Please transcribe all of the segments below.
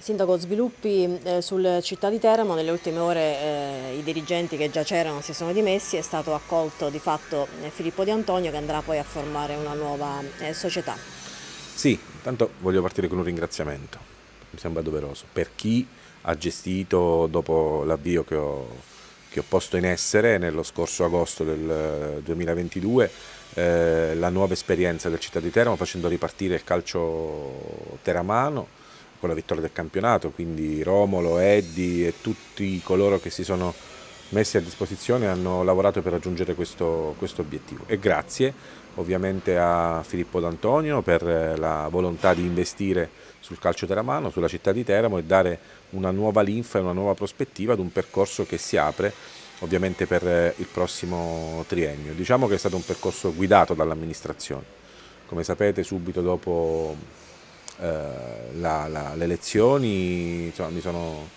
Sindaco, sviluppi eh, sul città di Teramo, nelle ultime ore eh, i dirigenti che già c'erano si sono dimessi, è stato accolto di fatto eh, Filippo Di Antonio che andrà poi a formare una nuova eh, società. Sì, intanto voglio partire con un ringraziamento, mi sembra doveroso, per chi ha gestito dopo l'avvio che ho, che ho posto in essere nello scorso agosto del 2022 eh, eh, la nuova esperienza del città di Teramo facendo ripartire il calcio teramano con la vittoria del campionato, quindi Romolo, Eddi e tutti coloro che si sono messi a disposizione hanno lavorato per raggiungere questo, questo obiettivo e grazie ovviamente a Filippo D'Antonio per la volontà di investire sul calcio teramano, sulla città di Teramo e dare una nuova linfa e una nuova prospettiva ad un percorso che si apre ovviamente per il prossimo triennio. Diciamo che è stato un percorso guidato dall'amministrazione, come sapete subito dopo eh, la, la, le lezioni, insomma, mi, sono,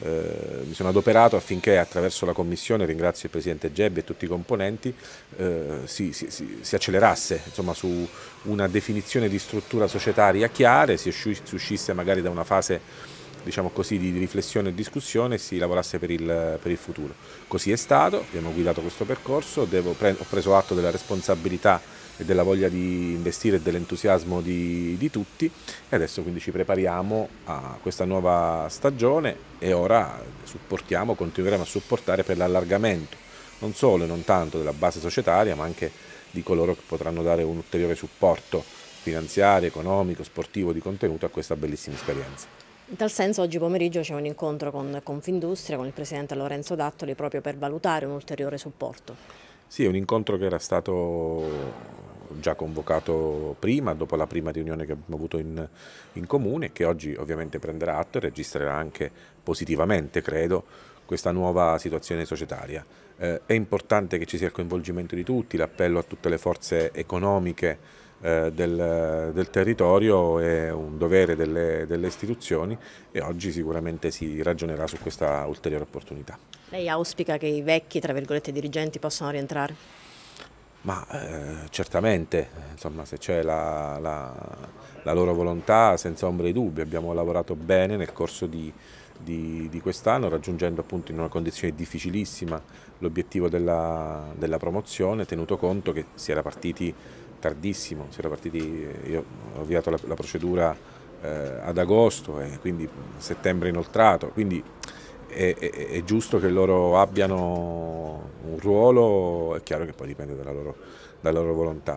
eh, mi, sono, adoperato affinché attraverso la Commissione, ringrazio il Presidente Gebbi e tutti i componenti, eh, si, si, si, accelerasse insomma, su una definizione di struttura societaria chiara, si uscisse magari da una fase diciamo così, di riflessione e discussione e si lavorasse per il, per il, futuro. Così è stato, abbiamo guidato questo percorso, devo, pre, ho preso atto della responsabilità e della voglia di investire e dell'entusiasmo di, di, tutti e adesso quindi ci prepariamo a questa nuova stagione e ora supportiamo, continueremo a supportare per l'allargamento non solo e non tanto della base societaria ma anche di coloro che potranno dare un ulteriore supporto finanziario, economico, sportivo di contenuto a questa bellissima esperienza. In tal senso oggi pomeriggio c'è un incontro con Confindustria, con il Presidente Lorenzo Dattoli, proprio per valutare un ulteriore supporto. Sì, è un incontro che era stato già convocato prima, dopo la prima riunione che abbiamo avuto in, in comune, che oggi ovviamente prenderà atto e registrerà anche positivamente, credo, questa nuova situazione societaria. Eh, è importante che ci sia il coinvolgimento di tutti, l'appello a tutte le forze economiche eh, del, del, territorio è un dovere delle, delle istituzioni e oggi sicuramente si ragionerà su questa ulteriore opportunità. Lei auspica che i vecchi, tra virgolette, dirigenti possano rientrare? Ma eh, certamente, insomma, se c'è la, la, la, loro volontà, senza ombra di dubbio, abbiamo lavorato bene nel corso di, di, di quest'anno, raggiungendo appunto in una condizione difficilissima l'obiettivo della, della, promozione, tenuto conto che si era partiti tardissimo, si era partiti, eh, io ho avviato la, la procedura eh, ad agosto e quindi settembre inoltrato, quindi è, è, giusto che loro abbiano un ruolo, è chiaro che poi dipende dalla loro, dalla loro volontà.